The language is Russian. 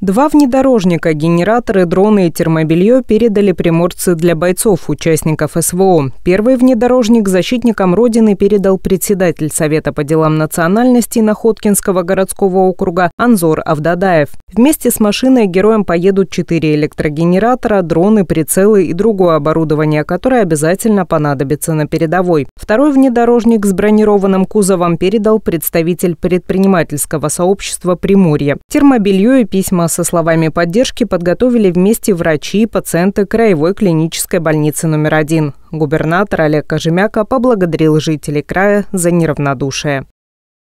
Два внедорожника, генераторы, дроны и термобелье передали приморцы для бойцов, участников СВО. Первый внедорожник защитникам Родины передал председатель Совета по делам национальностей Находкинского городского округа Анзор Авдадаев. Вместе с машиной героям поедут четыре электрогенератора, дроны, прицелы и другое оборудование, которое обязательно понадобится на передовой. Второй внедорожник с бронированным кузовом передал представитель предпринимательского сообщества Приморья. Термобелье и письма со словами поддержки подготовили вместе врачи и пациенты Краевой клинической больницы номер один. Губернатор Олег Кожемяка поблагодарил жителей края за неравнодушие.